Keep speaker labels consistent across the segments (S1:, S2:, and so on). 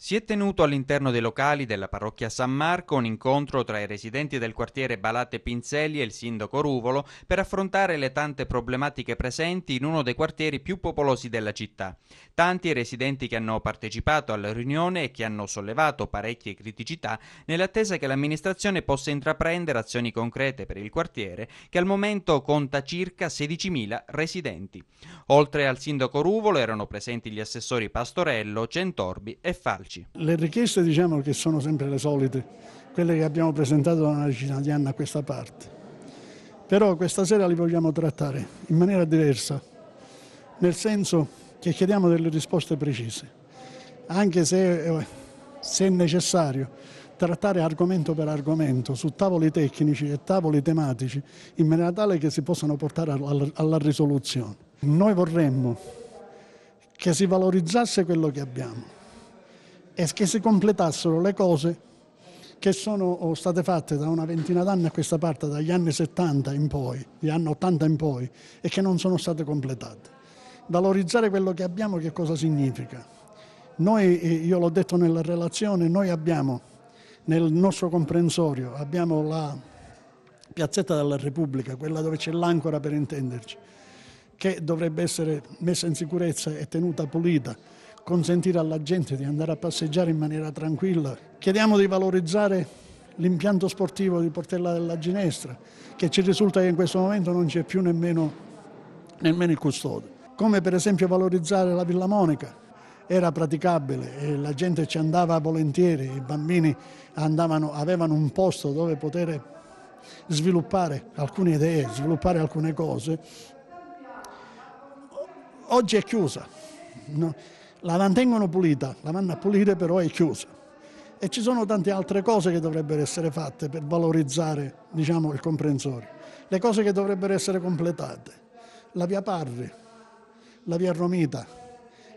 S1: Si è tenuto all'interno dei locali della parrocchia San Marco un incontro tra i residenti del quartiere Balate Pinzelli e il sindaco Ruvolo per affrontare le tante problematiche presenti in uno dei quartieri più popolosi della città. Tanti i residenti che hanno partecipato alla riunione e che hanno sollevato parecchie criticità nell'attesa che l'amministrazione possa intraprendere azioni concrete per il quartiere che al momento conta circa 16.000 residenti. Oltre al sindaco Ruvolo erano presenti gli assessori Pastorello, Centorbi e Falci crederci.
S2: Le richieste diciamo che sono sempre le solite, quelle che abbiamo presentato da una decina di anni a questa parte. Però questa sera li vogliamo trattare in maniera diversa, nel senso che chiediamo delle risposte precise, anche se, eh, se è necessario trattare argomento per argomento su tavoli tecnici e tavoli tematici in maniera tale che si possano portare alla, risoluzione. Noi vorremmo che si valorizzasse quello che abbiamo, è che si completassero le cose che sono state fatte da una ventina d'anni a questa parte, dagli anni 70 in poi, gli anni 80 in poi, e che non sono state completate. Valorizzare quello che abbiamo che cosa significa? Noi, io l'ho detto nella relazione, noi abbiamo nel nostro comprensorio, abbiamo la piazzetta della Repubblica, quella dove c'è l'ancora per intenderci, che dovrebbe essere messa in sicurezza e tenuta pulita consentire alla gente di andare a passeggiare in maniera tranquilla. Chiediamo di valorizzare l'impianto sportivo di Portella della Ginestra, che ci risulta che in questo momento non c'è più nemmeno, nemmeno, il custode. Come per esempio valorizzare la Villa Monica, era praticabile e la gente ci andava volentieri, i bambini andavano, avevano un posto dove poter sviluppare alcune idee, sviluppare alcune cose. Oggi è chiusa. No? la mantengono pulita, la vanno a pulire però è chiusa. E ci sono tante altre cose che dovrebbero essere fatte per valorizzare diciamo, il comprensorio. Le cose che dovrebbero essere completate, la via Parri, la via Romita,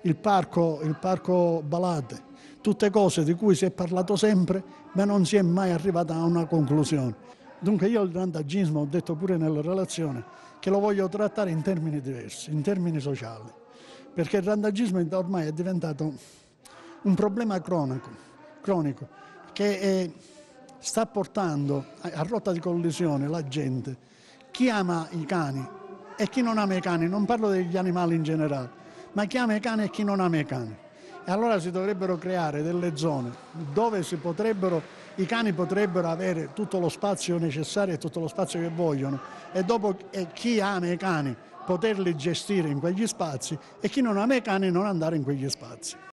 S2: il parco, il parco Balate, tutte cose di cui si è parlato sempre ma non si è mai arrivata a una conclusione. Dunque io il randagismo ho detto pure nella relazione che lo voglio trattare in termini diversi, in termini sociali perché il randagismo ormai è diventato un problema cronico, cronico che è, sta portando a rotta di collisione la gente, chi ama i cani e chi non ama i cani, non parlo degli animali in generale, ma chi ama i cani e chi non ama i cani. E allora si dovrebbero creare delle zone dove potrebbero, i cani potrebbero avere tutto lo spazio necessario e tutto lo spazio che vogliono e dopo e chi ama i cani poterli gestire in quegli spazi e chi non ha mecani non andare in quegli spazi.